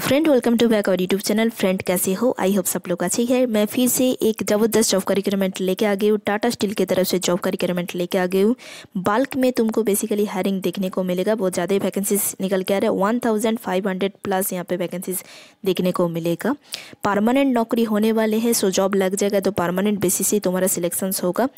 friend welcome to back और YouTube channel friend कैसे हो आई होप सब लोग अच्छे है मैं फिर से एक ज़बरदस्त जॉब का रिक्रूटमेंट लेके आ गई हूँ टाटा स्टील की तरफ से जॉब का रिक्वायरमेंट लेके आ गई हूँ बल्क में तुमको बेसिकली हायरिंग देखने को मिलेगा बहुत ज़्यादा वैकेंसीज निकल के आ रहा है one thousand five hundred plus यहाँ पे वैकेंसीज देखने को मिलेगा परमानेंट नौकरी होने वाले हैं सो जॉब लग जाएगा तो परमानेंट बेसिस ही तुम्हारा सिलेक्शन होगा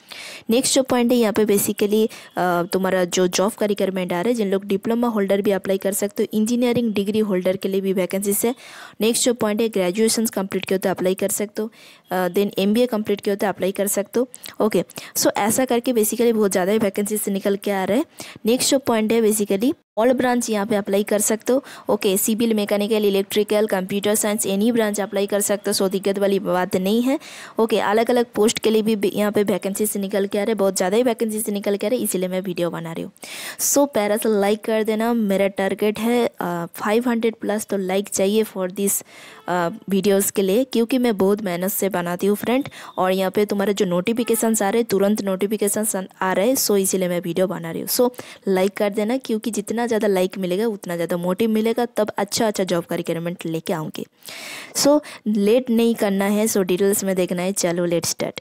नेक्स्ट जो पॉइंट है यहाँ पे बेसिकली तुम्हारा जो जॉब का रिक्वायरमेंट आ रहा है जिन लोग डिप्लोमा होल्डर भी अप्लाई कर सकते हो इंजीनियरिंग डिग्री होल्डर के लिए भी वैकेंसी जिससे नेक्स्ट जो पॉइंट है ग्रेजुएशन कंप्लीट किया होता है अप्लाई कर सकते हो then M B A complete किया होता है अप्लाई कर सकते हो ओके सो ऐसा करके बेसिकली बहुत ज़्यादा वैकेंसी से निकल के आ रहा है नेक्स्ट जो पॉइंट है बेसिकली ऑल ब्रांच यहाँ पे अप्लाई कर सकते हो okay civil mechanical electrical computer science any branch apply कर सकते हो सो दिक्कत वाली बात नहीं है ओके अलग अलग पोस्ट के लिए भी यहाँ पे वैकेंसी से निकल के आ रहे बहुत ज़्यादा ही वैकेंसी से निकल के आ रहे इसीलिए मैं वीडियो बना रही हूँ सो से लाइक कर देना मेरा टारगेट है फाइव हंड्रेड प्लस तो लाइक चाहिए फॉर दिस वीडियोस के लिए क्योंकि मैं बहुत मेहनत से बनाती हूँ फ्रेंड और यहाँ पे तुम्हारे जो नोटिफिकेशन आ रहे तुरंत नोटिफिकेशन आ रहे सो इसीलिए मैं वीडियो बना रही हूँ सो लाइक कर देना क्योंकि जितना ज़्यादा लाइक मिलेगा उतना ज़्यादा मोटिव मिलेगा तब अच्छा अच्छा जॉब का रिक्वायरमेंट लेके आऊँगी सो लेट नहीं करना है सो डिटेल्स में देखना है चलो लेट स्टार्ट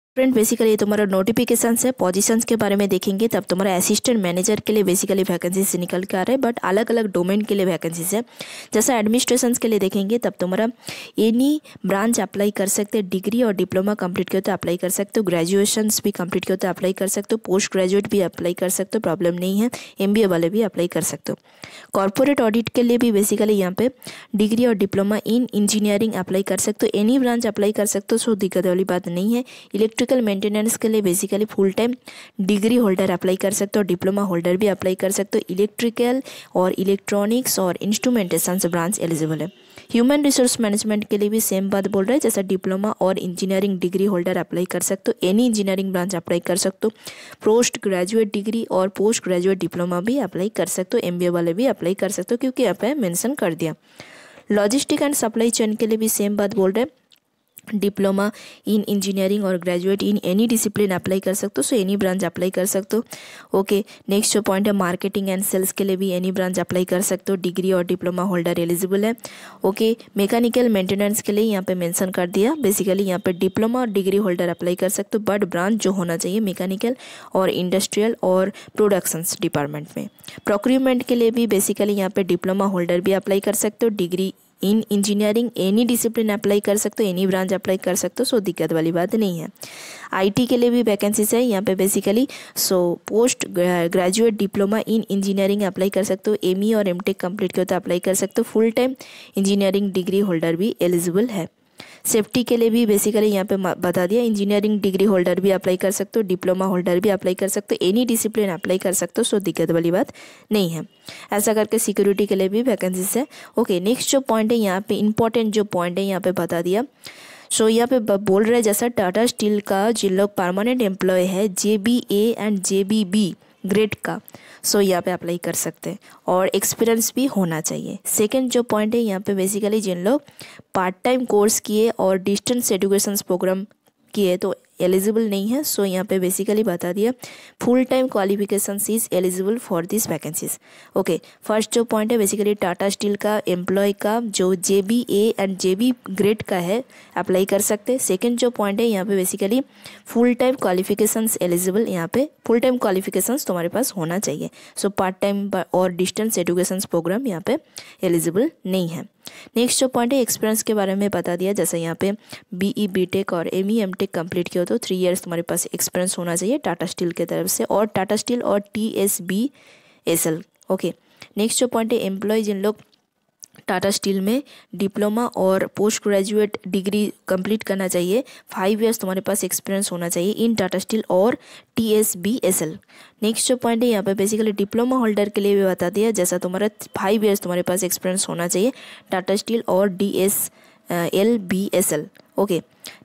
फ्रेंड बेसिकली तुम्हारा नोटिफिकेशन है पोजीशंस के बारे में देखेंगे तब तुम्हारा असिस्टेंट मैनेजर के लिए बेसिकली वैकेंसीज निकल के आ रहे हैं बट अलग अलग डोमेन के लिए वैकेंसीज है जैसा एडमिनिस्ट्रेशन के लिए देखेंगे तब तुम्हारा एनी ब्रांच अप्लाई कर सकते हैं डिग्री और डिप्लोमा कंप्लीट के तो अप्लाई कर सकते हो ग्रेजुएशन भी कंप्लीट के तो अप्लाई कर सकते हो पोस्ट ग्रेजुएट भी अप्लाई कर सकते हो प्रॉब्लम नहीं है एम वाले भी अप्लाई कर सकते हो कॉरपोरेट ऑडिट के लिए भी बेसिकली यहाँ पे डिग्री और डिप्लोमा इन इंजीनियरिंग अप्लाई कर सकते हो एनी ब्रांच अप्लाई कर सकते हो सो दिक्कत वाली बात नहीं है इलेक्ट्रिक इलेक्ट्रिकल मेंटेनेंस के लिए basically full time degree holder apply कर सकते हो डिप्लोमा होल्डर भी अप्लाई कर सकते हो इलेक्ट्रिकल और इलेक्ट्रॉनिक्स और इंस्ट्रूमेंटेशन से ब्रांच एलिजिबल है ह्यूमन रिसोर्स मैनेजमेंट के लिए भी सेम बात बोल रहा है जैसा डिप्लोमा और इंजीनियरिंग डिग्री होल्डर अप्लाई कर सकते हो एनी इंजीनियरिंग ब्रांच अप्लाई कर सकते हो पोस्ट ग्रेजुएट डिग्री और पोस्ट ग्रेजुएट डिप्लोमा भी अप्लाई कर सकते हो एम वाले भी अप्लाई कर सकते हो क्योंकि यहाँ पे मैंसन कर दिया लॉजिस्टिक एंड सप्लाई चेन के लिए भी सेम बात बोल रहे हैं डिप्लोमा इन इंजीनियरिंग और graduate in any discipline apply कर सकते हो सो एनी ब्रांच अप्लाई कर सकते हो ओके नेक्स्ट जो पॉइंट है मार्केटिंग एंड सेल्स के लिए भी एनी ब्रांच अप्लाई कर सकते हो डिग्री और डिप्लोमा होल्डर एलिजिबल है ओके मैकेनिकल मेंटेनेंस के लिए यहाँ पे मेंशन कर दिया बेसिकली यहाँ पे डिप्लोमा और डिग्री होल्डर अप्लाई कर सकते हो बट ब्रांच जो होना चाहिए मैकेनिकल और इंडस्ट्रियल और प्रोडक्शंस डिपार्टमेंट में प्रोक्रूमेंट के लिए भी बेसिकली यहाँ पे डिप्लोमा होल्डर भी अप्लाई कर सकते हो degree in engineering any discipline apply कर सकते हो एनी ब्रांच अप्लाई कर सकते हो सो दिक्कत वाली बात नहीं है आईटी के लिए भी वैकेंसीज है यहाँ पे basically so post graduate diploma in engineering apply कर सकते हो एम और एम टेक कम्प्लीट तो अप्लाई कर सकते हो full time engineering degree holder भी एलिजिबल है सेफ्टी के लिए भी बेसिकली यहाँ पे बता दिया इंजीनियरिंग डिग्री होल्डर भी अप्लाई कर सकते हो डिप्लोमा होल्डर भी अप्लाई कर सकते हो एनी डिसिप्लिन अप्लाई कर सकते हो सो दिक्कत वाली बात नहीं है ऐसा करके सिक्योरिटी के लिए भी वैकेंसीज है ओके नेक्स्ट जो पॉइंट है यहाँ पे इंपॉर्टेंट जो पॉइंट है यहाँ पे बता दिया सो so, यहाँ पे बोल रहे जैसा टाटा स्टील का जिन लोग परमानेंट एम्प्लॉय है J B A and J B B grade का सो so, यहाँ पे अप्लाई कर सकते हैं और एक्सपीरियंस भी होना चाहिए सेकंड जो पॉइंट है यहाँ पे बेसिकली जिन लोग पार्ट टाइम कोर्स किए और डिस्टेंस एजुकेशन प्रोग्राम किए तो एलिजिबल नहीं है सो यहाँ पे बेसिकली बता दिया full time qualification is eligible for this vacancies okay first जो पॉइंट है बेसिकली टाटा स्टील का एम्प्लॉय का जो J B A and J B grade का है अप्लाई कर सकते सेकेंड जो पॉइंट है यहाँ पे basically full time qualification eligible यहाँ पे फुल टाइम क्वालिफिकेशन तुम्हारे पास होना चाहिए सो पार्ट टाइम और डिस्टेंस एजुकेशन प्रोग्राम यहाँ पे एलिजिबल नहीं है नेक्स्ट जो पॉइंट है एक्सपीरियंस के बारे में बता दिया जैसे यहाँ पे बी ई बी टेक और M E M tech complete किया तो थ्री ईयर्स तुम्हारे पास एक्सपीरियंस होना चाहिए टाटा स्टील के तरफ से और टाटा स्टील और T S B S L okay next जो पॉइंट है एम्प्लॉय जिन लोग टाटा स्टील में डिप्लोमा और पोस्ट ग्रेजुएट डिग्री कंप्लीट करना चाहिए फाइव इयर्स तुम्हारे पास एक्सपीरियंस होना चाहिए इन टाटा स्टील और T S B S L next जो पॉइंट है यहाँ पे बेसिकली डिप्लोमा होल्डर के लिए भी बता दिया जैसा तुम्हारा फाइव इयर्स तुम्हारे पास एक्सपीरियंस होना चाहिए टाटा स्टील और D S L B S L okay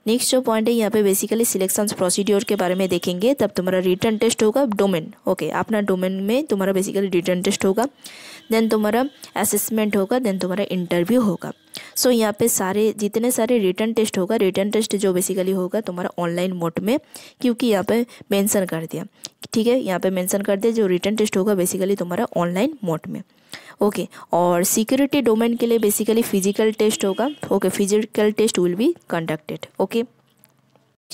next जो पॉइंट है यहाँ पे बेसिकली सिलेक्शन प्रोसीड्योर के बारे में देखेंगे तब तुम्हारा रिटर्न टेस्ट होगा डोमेन ओके अपना डोमेन में तुम्हारा बेसिकली रिटर्न टेस्ट होगा देन तुम्हारा असेसमेंट होगा देन तुम्हारा इंटरव्यू होगा सो so, यहाँ पे सारे जितने सारे रिटर्न टेस्ट होगा रिटर्न टेस्ट जो बेसिकली होगा तुम्हारा ऑनलाइन मोड में क्योंकि यहाँ पे मेंशन कर दिया ठीक है यहाँ पे मेंशन कर दिया जो रिटर्न टेस्ट होगा बेसिकली तुम्हारा ऑनलाइन मोड में ओके और सिक्योरिटी डोमेन के लिए बेसिकली फिजिकल टेस्ट होगा okay physical test will be conducted okay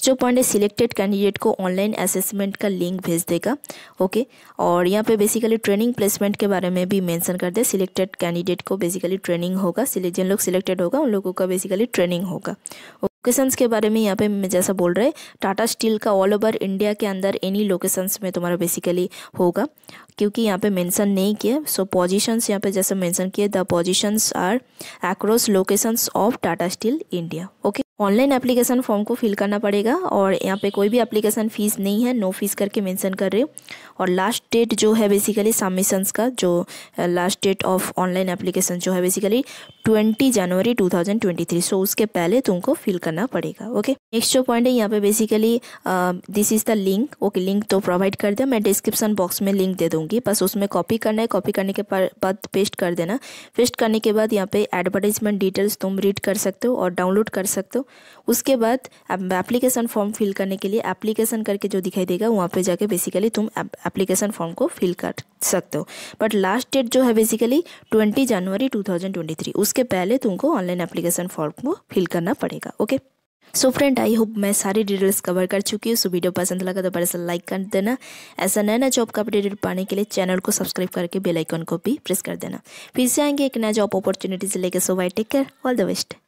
जो पॉइंट है सिलेक्टेड कैंडिडेट को ऑनलाइन असेसमेंट का लिंक भेज देगा ओके और यहाँ पे बेसिकली ट्रेनिंग प्लेसमेंट के बारे में भी मेंशन कर दे सिलेक्टेड कैंडिडेट को बेसिकली ट्रेनिंग होगा जिन लोग सिलेक्टेड होगा उन लोगों का बेसिकली ट्रेनिंग होगा लोकेशंस के बारे में यहाँ पे मैं जैसा बोल रहे टाटा स्टील का ऑल ओवर इंडिया के अंदर एनी लोकेशंस में तुम्हारा बेसिकली होगा क्योंकि यहाँ पे मेंशन नहीं किया सो पोजीशंस यहाँ पे जैसे मेंशन किया the positions are across locations of Tata steel India okay online application form को फिल करना पड़ेगा और यहाँ पे कोई भी एप्लीकेशन फ़ीस नहीं है नो फीस करके मेंशन कर रहे हो और लास्ट डेट जो है बेसिकली सबमिशंस का जो last date of online application जो है basically twenty January two thousand twenty three so उसके पहले तुमको फिल करना पड़ेगा ओके नेक्स्ट जो पॉइंट है यहाँ पे basically this is the link okay link तो प्रोवाइड कर दिया मैं डिस्क्रिप्शन बॉक्स में लिंक दे दूँगी बस उसमें कॉपी करना है कॉपी करने के बाद पेस्ट कर देना पेस्ट करने के बाद यहाँ पे एडवर्टाइजमेंट डिटेल्स तुम रीड कर सकते हो और डाउनलोड कर सकते हो उसके बाद एप्लीकेशन फॉर्म फिल करने के लिए एप्लीकेशन करके जो दिखाई देगा वहाँ पे जाके बेसिकली तुम एप्लीकेशन फॉर्म को फिल कर सकते हो बट लास्ट डेट जो है basically twenty January two thousand twenty three उसके पहले तुमको ऑनलाइन एप्लीकेशन फॉर्म को फिल करना पड़ेगा okay so friend I hope मैं सारी डिटेल्स कवर कर चुकी हूँ सो वीडियो पसंद लगा तो बड़े से लाइक कर देना ऐसा नया नया जॉब का अपडेटेड पाने के लिए चैनल को सब्सक्राइब करके बेलाइकॉन को भी प्रेस कर देना फिर से आएंगे एक नया जॉब अपॉर्चुनिटी से लेकर so bye take care all the best